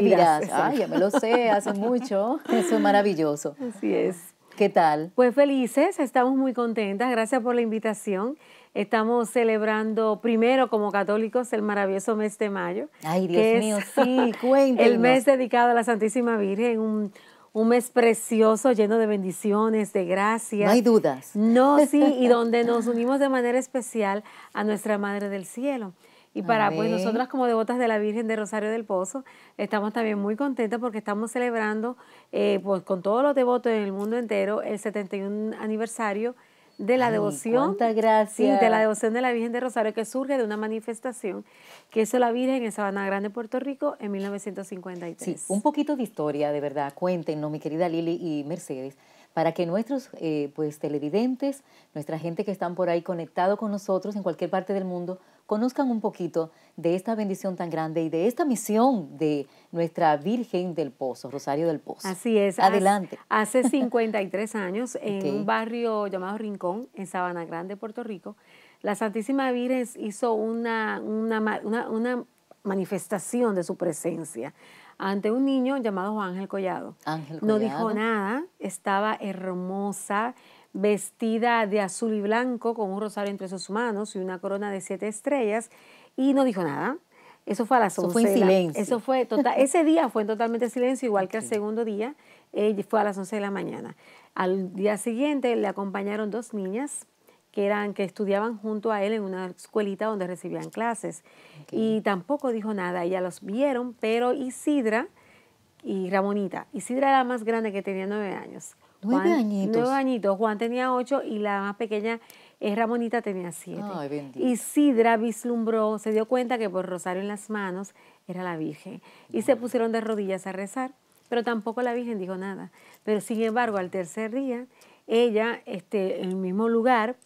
ya me lo sé, hace mucho. Eso es maravilloso. Así es. ¿Qué tal? Pues felices, estamos muy contentas. Gracias por la invitación Estamos celebrando primero como católicos el maravilloso mes de mayo. Ay, Dios mío, sí, El mes dedicado a la Santísima Virgen, un, un mes precioso, lleno de bendiciones, de gracias. No hay dudas. No, sí, y donde nos unimos de manera especial a nuestra Madre del Cielo. Y para pues nosotras como devotas de la Virgen de Rosario del Pozo, estamos también muy contentas porque estamos celebrando eh, pues, con todos los devotos en el mundo entero el 71 aniversario de la devoción. de la devoción de la Virgen de Rosario que surge de una manifestación que hizo la Virgen en Sabana Grande, Puerto Rico, en 1953. Sí, un poquito de historia, de verdad. Cuéntenos, mi querida Lili y Mercedes para que nuestros eh, pues, televidentes, nuestra gente que están por ahí conectado con nosotros en cualquier parte del mundo, conozcan un poquito de esta bendición tan grande y de esta misión de nuestra Virgen del Pozo, Rosario del Pozo. Así es. Adelante. Hace, 53 años, en un barrio llamado Rincón, en Sabana Grande, Puerto Rico, la Santísima Virgen hizo una, una manifestación de su presencia ante un niño llamado Juan Ángel Collado. Ángel Collado. No dijo nada, estaba hermosa, vestida de azul y blanco, con un rosario entre sus manos y una corona de siete estrellas, y no dijo nada. Eso fue a las 11. Eso fue en silencio. eso fue total, ese día fue en totalmente silencio, igual que el segundo día, fue a las 11 de la mañana. Al día siguiente le acompañaron dos niñas que, eran, que estudiaban junto a él en una escuelita donde recibían clases. Y tampoco dijo nada, ella los vieron, pero Isidra y Ramonita, Isidra era la más grande que tenía nueve años. Nueve añitos. Nueve añitos. Juan tenía ocho y la más pequeña, Ramonita, tenía siete. Ay, Isidra vislumbró, se dio cuenta que por rosario en las manos era la Virgen. Y se pusieron de rodillas a rezar, pero tampoco la Virgen dijo nada. Pero sin embargo, al tercer día, ella este, en el mismo lugar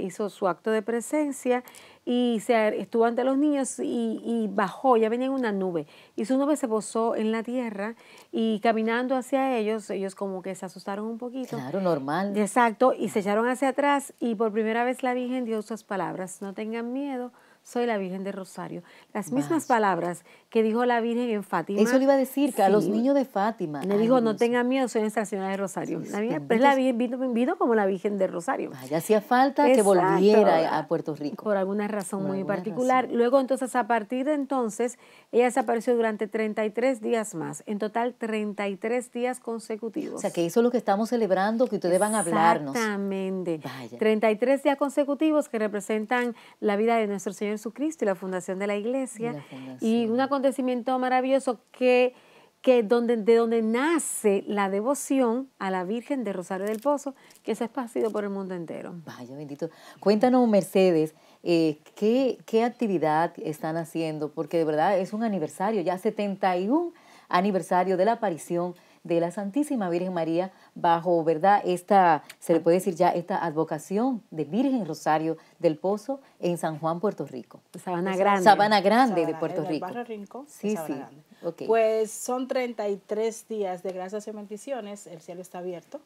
hizo su acto de presencia y se estuvo ante los niños y, bajó, ya venía en una nube, y su nube se posó en la tierra y caminando hacia ellos, ellos como que se asustaron un poquito. Claro, normal. Exacto, y se echaron hacia atrás y por primera vez la Virgen dio sus palabras, no tengan miedo, soy la Virgen de Rosario. Las mismas palabras que dijo la Virgen en Fátima. Eso le iba a decir, que a los niños de Fátima. Le dijo, no tenga miedo, soy Nuestra Señora de Rosario. la Virgen, es pues, la Virgen, vino, como la Virgen de Rosario. Ya hacía falta que volviera a Puerto Rico. Por alguna razón muy particular. Luego, entonces, a partir de entonces, ella desapareció durante 33 días más. En total, 33 días consecutivos. O sea, que eso es lo que estamos celebrando, que ustedes van a hablarnos. Exactamente. Vaya. 33 días consecutivos que representan la vida de nuestro Señor Jesucristo y la fundación de la iglesia. y un acontecimiento maravilloso que, que donde, de donde nace la devoción a la Virgen de Rosario del Pozo, que se ha esparcido por el mundo entero. Vaya bendito. Cuéntanos, Mercedes, eh, ¿qué, ¿qué actividad están haciendo? Porque de verdad es un aniversario, ya 71 aniversario de la aparición de la Santísima Virgen María bajo, ¿verdad? Esta, se le puede decir ya, esta advocación de Virgen Rosario del Pozo en San Juan, Puerto Rico. Sabana Grande. Sabana Grande de Puerto Rico. Sí, sí. Okay. Pues son 33 días de gracias y bendiciones, el cielo está abierto.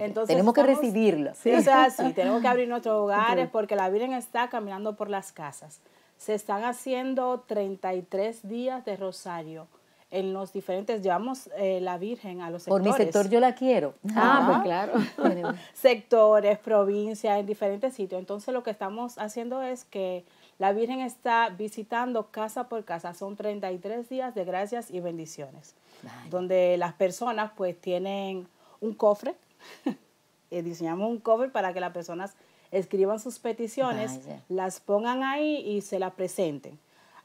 Entonces, tenemos que recibirlo. Sí, sí, tenemos que abrir nuestros hogares porque la Virgen está caminando por las casas. Se están haciendo 33 días de rosario en los diferentes, llevamos eh, la Virgen a los sectores. Por mi sector yo la quiero. Ah, pues claro. sectores, provincias, en diferentes sitios. Entonces lo que estamos haciendo es que la Virgen está visitando casa por casa. Son 33 días de gracias y bendiciones, donde las personas pues tienen un cofre. Eh, diseñamos un cofre para que las personas escriban sus peticiones, las pongan ahí y se las presenten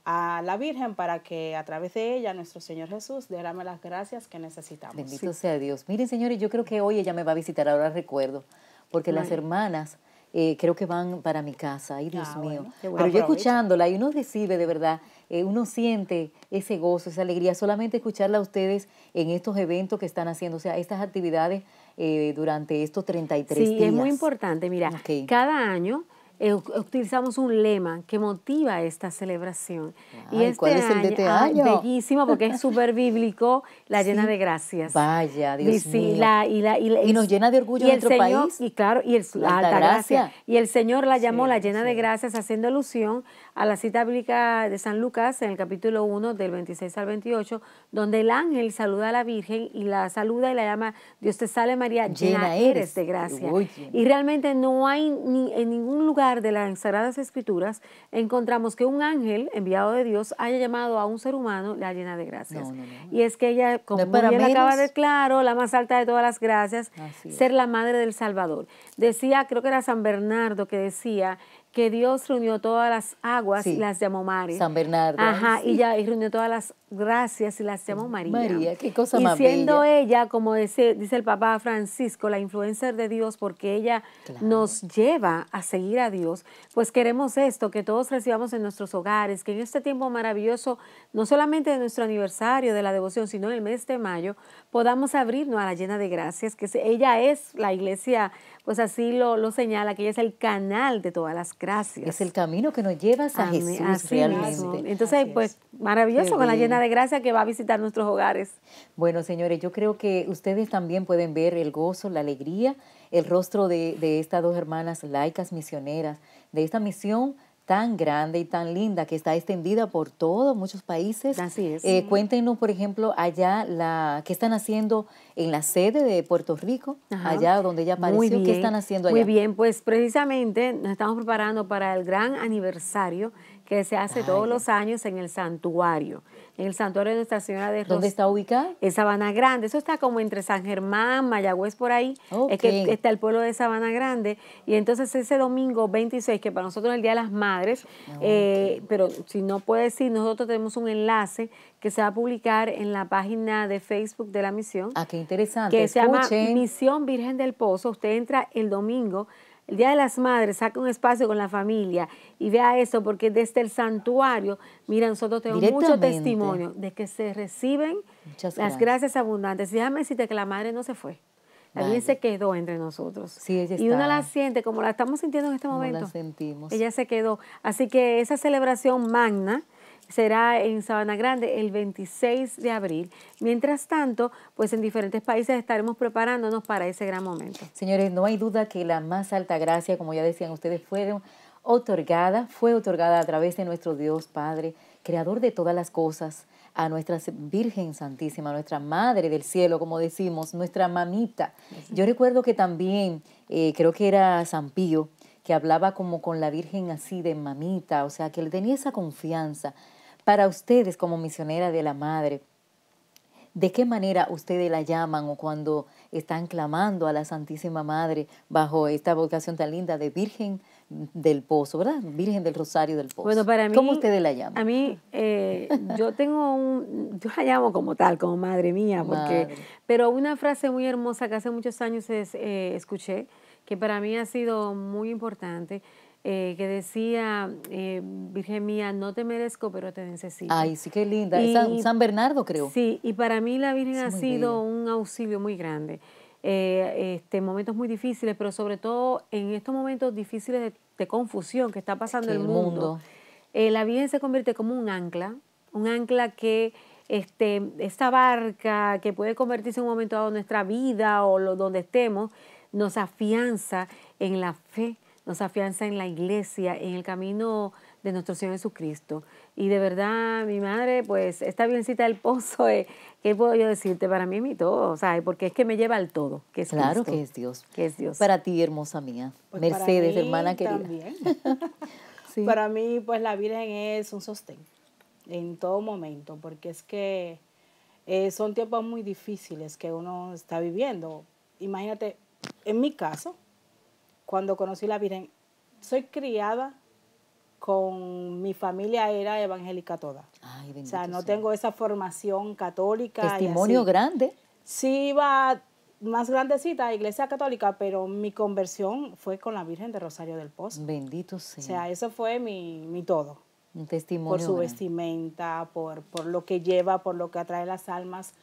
a la Virgen para que a través de ella nuestro Señor Jesús dérame las gracias que necesitamos. Bendito sea Dios. Miren, señores, yo creo que hoy ella me va a visitar, ahora recuerdo, porque las hermanas eh, creo que van para mi casa, ay Dios ah, mío. Pero yo escuchándola y uno recibe de verdad, eh, uno siente ese gozo, esa alegría, solamente escucharla a ustedes en estos eventos que están haciendo, o sea, estas actividades eh, durante estos 33 días. Sí, es muy importante, mira, cada año eh, utilizamos un lema que motiva esta celebración. y este es el de este ah, año? bellísimo, porque es súper bíblico, la llena de gracias. Vaya, Dios y, mío. y, nos llena de orgullo y nuestro el Señor, país. Y claro, y el, la alta gracia. Y el Señor la llamó la llena de gracias, haciendo alusión a la cita bíblica de San Lucas en el capítulo 1, del 26 al 28, donde el ángel saluda a la Virgen y la saluda y la llama, Dios te salve María, llena, eres. de gracia. Y realmente no hay ni en ningún lugar de las Sagradas Escrituras encontramos que un ángel enviado de Dios haya llamado a un ser humano la llena de gracias. Y es que ella, como bien acaba de claro, oh, la más alta de todas las gracias, ser la madre del Salvador. Decía, creo que era San Bernardo que decía que Dios reunió todas las aguas y las llamó mares. San Bernardo. Ajá, y ya y reunió todas las gracias y las llamó María. María, qué cosa y siendo ella, como dice, dice el Papa Francisco, la influencer de Dios, porque ella nos lleva a seguir a Dios, pues queremos esto, que todos recibamos en nuestros hogares, que en este tiempo maravilloso, no solamente de nuestro aniversario de la devoción, sino en el mes de mayo, podamos abrirnos a la llena de gracias, que ella es la iglesia pues así lo, señala, que ella es el canal de todas las gracias. Es el camino que nos lleva a, Jesús realmente. Entonces, pues maravilloso con la llena de gracia que va a visitar nuestros hogares. Bueno, señores, yo creo que ustedes también pueden ver el gozo, la alegría, el rostro de, de estas dos hermanas laicas misioneras, de esta misión tan grande y tan linda que está extendida por todos muchos países. Así es. Eh, cuéntenos, por ejemplo, allá la qué están haciendo en la sede de Puerto Rico, allá donde ya apareció, qué están haciendo allá. Muy bien, pues precisamente nos estamos preparando para el gran aniversario que se hace todos los años en el santuario en el santuario de Nuestra Señora de Rosario. ¿Dónde está ubicada? En Sabana Grande. Eso está como entre San Germán, Mayagüez, por ahí. que está el pueblo de Sabana Grande. Y entonces ese domingo 26, que para nosotros es el Día de las Madres, ah, eh, pero si no puede ir, nosotros tenemos un enlace que se va a publicar en la página de Facebook de la misión. Ah, qué interesante. Que se llama Misión Virgen del Pozo. Usted entra el domingo el Día de las Madres, saca un espacio con la familia y vea eso, porque desde el santuario, mira, nosotros tenemos mucho testimonio de que se reciben las gracias abundantes. déjame decirte que la madre no se fue. también se quedó entre nosotros. y uno la siente como la estamos sintiendo en este momento. sentimos. Ella se quedó. Así que esa celebración magna, será en Sabana Grande el 26 de abril. Mientras tanto, pues en diferentes países estaremos preparándonos para ese gran momento. Señores, no hay duda que la más alta gracia, como ya decían ustedes, fue otorgada, fue otorgada a través de nuestro Dios Padre, creador de todas las cosas, a nuestra Virgen Santísima, nuestra Madre del Cielo, como decimos, nuestra mamita. Yo recuerdo que también, eh, creo que era San Pío, que hablaba como con la Virgen así de mamita, o sea, que él tenía esa confianza para ustedes como misionera de la Madre, ¿de qué manera ustedes la llaman o cuando están clamando a la Santísima Madre bajo esta vocación tan linda de Virgen del Pozo, ¿verdad? Virgen del Rosario del Pozo. para mí, ¿Cómo ustedes la llaman? A mí, eh, yo tengo un, yo la llamo como tal, como madre mía, porque, pero una frase muy hermosa que hace muchos años eh, escuché, que para mí ha sido muy importante, eh, que decía, eh, Virgen mía, no te merezco, pero te necesito. Ay, sí, qué linda. San, Bernardo, creo. Sí, y para mí la Virgen ha sido un auxilio muy grande. Eh, este, momentos muy difíciles, pero sobre todo en estos momentos difíciles de, confusión que está pasando en el, mundo, la Virgen se convierte como un ancla, un ancla que este, esta barca que puede convertirse en un momento dado en nuestra vida o donde estemos, nos afianza en la fe, nos afianza en la iglesia, en el camino de nuestro Señor Jesucristo. Y de verdad, mi madre, pues esta biencita del pozo, eh, ¿qué puedo yo decirte? Para mí mi todo, o sea, porque es que me lleva al todo, que es Claro que es Dios. Que es Dios. Para ti, hermosa mía. Pues Mercedes, hermana querida. Para mí, pues la Virgen es un sostén en todo momento, porque es que eh, son tiempos muy difíciles que uno está viviendo. Imagínate, en mi caso, cuando conocí la Virgen. Soy criada con mi familia era evangélica toda. Ay, o sea, no tengo esa formación católica. Testimonio grande. Sí, iba más grandecita, iglesia católica, pero mi conversión fue con la Virgen de Rosario del post Bendito sea. O sea, eso fue mi, todo. Un testimonio. Por su vestimenta, por, por lo que lleva, por lo que atrae las almas.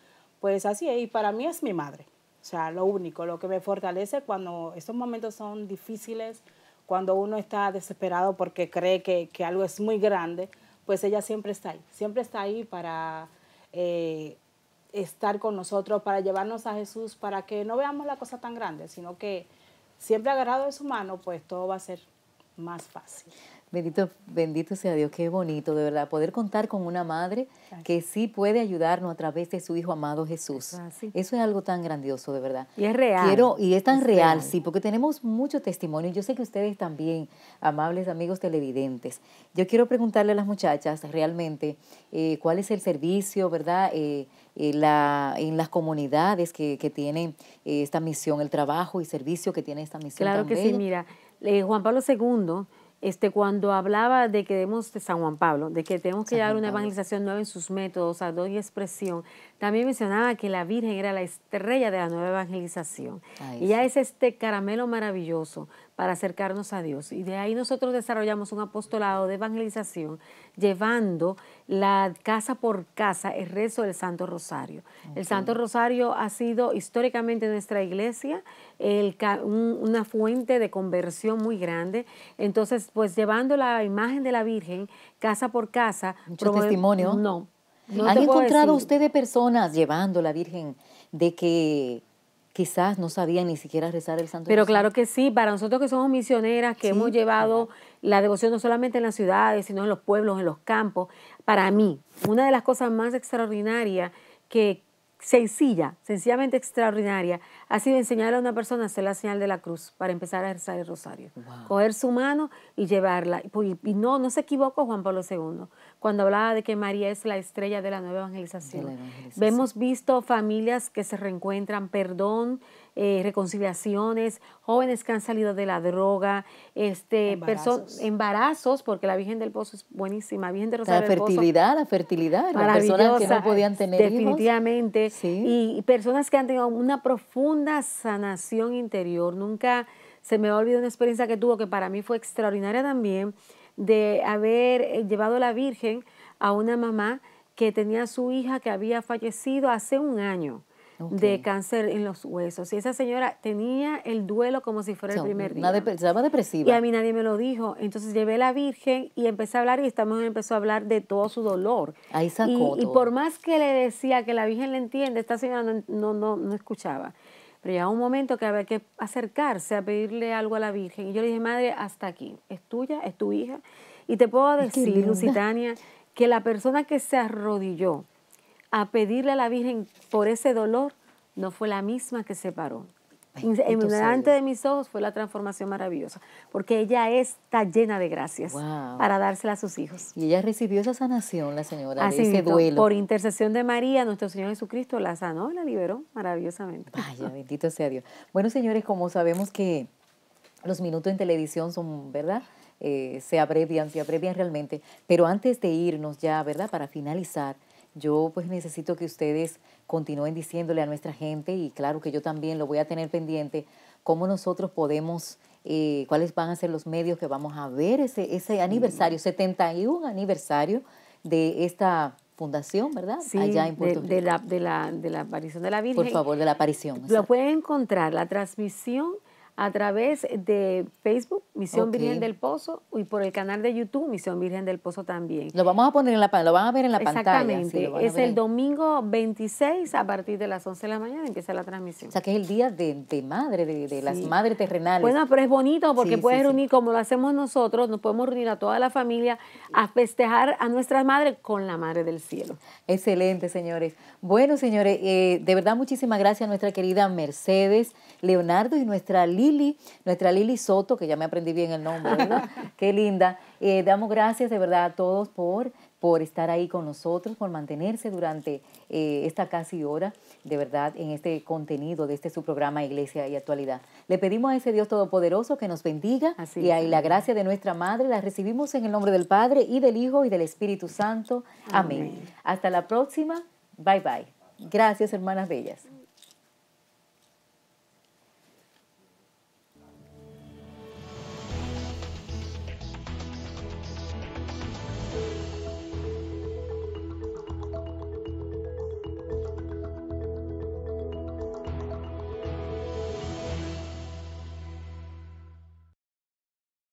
Pues así es, y para mí es mi madre. O sea, lo único, lo que me fortalece cuando estos momentos son difíciles, cuando uno está desesperado porque cree que, algo es muy grande, pues ella siempre está ahí, siempre está ahí para eh, estar con nosotros, para llevarnos a Jesús, para que no veamos la cosa tan grande, sino que siempre agarrado de su mano, pues todo va a ser más fácil. Bendito, bendito sea Dios, qué bonito, de verdad, poder contar con una madre que sí puede ayudarnos a través de su Hijo amado Jesús. Eso, es algo tan grandioso, de verdad. Y es real. Quiero, y es tan real, sí, porque tenemos mucho testimonio. Yo sé que ustedes también, amables amigos televidentes, yo quiero preguntarle a las muchachas realmente eh, cuál es el servicio, ¿verdad? Eh, eh, la, en las comunidades que, que tienen esta misión, el trabajo y servicio que tiene esta misión. Claro que sí, mira, Juan Pablo II este, cuando hablaba de que debemos, de San Juan Pablo, de que tenemos que dar llevar una evangelización nueva en sus métodos, o sea, doy expresión, también mencionaba que la Virgen era la estrella de la nueva evangelización. y ya es este caramelo maravilloso para acercarnos a Dios. Y de ahí nosotros desarrollamos un apostolado de evangelización, llevando la casa por casa el rezo del Santo Rosario. El Santo Rosario ha sido históricamente nuestra iglesia el, una fuente de conversión muy grande. Entonces, pues llevando la imagen de la Virgen casa por casa. Mucho No, ¿Han encontrado ustedes personas llevando la Virgen de que quizás no sabían ni siquiera rezar el Santo Pero claro que sí, para nosotros que somos misioneras, que hemos llevado la devoción no solamente en las ciudades, sino en los pueblos, en los campos, para mí, una de las cosas más extraordinarias que sencilla, sencillamente extraordinaria, ha sido enseñarle a una persona a hacer la señal de la cruz para empezar a rezar el rosario. Coger su mano y llevarla. Y, no, no se equivocó Juan Pablo II, cuando hablaba de que María es la estrella de la nueva evangelización. Hemos visto familias que se reencuentran, perdón, eh, reconciliaciones, jóvenes que han salido de la droga, este, embarazos. embarazos, porque la Virgen del Pozo es buenísima, Virgen de Rosario La fertilidad, la fertilidad, las personas que no podían tener Definitivamente. Hijos. Sí. Y, y personas que han tenido una profunda sanación interior. Nunca se me ha olvidado una experiencia que tuvo que para mí fue extraordinaria también de haber eh, llevado la Virgen a una mamá que tenía a su hija que había fallecido hace un año. de cáncer en los huesos. Y esa señora tenía el duelo como si fuera el primer día. Se llama depresiva. Y a mí nadie me lo dijo. Entonces llevé a la Virgen y empecé a hablar y esta mujer empezó a hablar de todo su dolor. Ahí sacó y, por más que le decía que la Virgen le entiende, esta señora no, no, no escuchaba. Pero llegaba un momento que había que acercarse a pedirle algo a la Virgen. Y yo le dije, madre, hasta aquí, es tuya, es tu hija. Y te puedo decir, Lucitania, que la persona que se arrodilló a pedirle a la Virgen por ese dolor no fue la misma que se paró delante de mis ojos fue la transformación maravillosa, porque ella está llena de gracias para dársela a sus hijos. Y ella recibió esa sanación, la señora, Así de ese duelo. por intercesión de María, nuestro Señor Jesucristo la sanó la liberó maravillosamente. Vaya, bendito sea Dios. Bueno, señores, como sabemos que los minutos en televisión son, ¿verdad? Eh, se abrevian, se abrevian realmente, pero antes de irnos ya, ¿verdad? Para finalizar, yo pues necesito que ustedes continúen diciéndole a nuestra gente, y claro que yo también lo voy a tener pendiente, cómo nosotros podemos, eh, cuáles van a ser los medios que vamos a ver ese, ese aniversario, 71 mm. aniversario de esta fundación, ¿verdad? Sí, Allá en Puerto de, la, de, la, de la aparición de la Virgen. Por favor, de la aparición. Lo pueden encontrar, la transmisión a través de Facebook, Misión Virgen del Pozo, y por el canal de YouTube, Misión Virgen del Pozo también. Lo vamos a poner en la lo van a ver en la pantalla. Exactamente. es el domingo 26 a partir de las 11 de la mañana empieza la transmisión. O sea, que es el día de, madre, de, las madres terrenales. Bueno, pero es bonito porque puedes reunir, como lo hacemos nosotros, nos podemos reunir a toda la familia a festejar a nuestra madre con la Madre del Cielo. Excelente, señores. Bueno, señores, eh, de verdad muchísimas gracias a nuestra querida Mercedes, Leonardo y nuestra Lili, nuestra Lili Soto, que ya me aprendí bien el nombre, ¿verdad? Qué linda. Eh, damos gracias de verdad a todos por, por estar ahí con nosotros, por mantenerse durante eh, esta casi hora, de verdad, en este contenido de este su programa Iglesia y Actualidad. Le pedimos a ese Dios Todopoderoso que nos bendiga Así y, es. la gracia de nuestra Madre la recibimos en el nombre del Padre y del Hijo y del Espíritu Santo. Amén. Hasta la próxima. Bye bye. Gracias, hermanas bellas.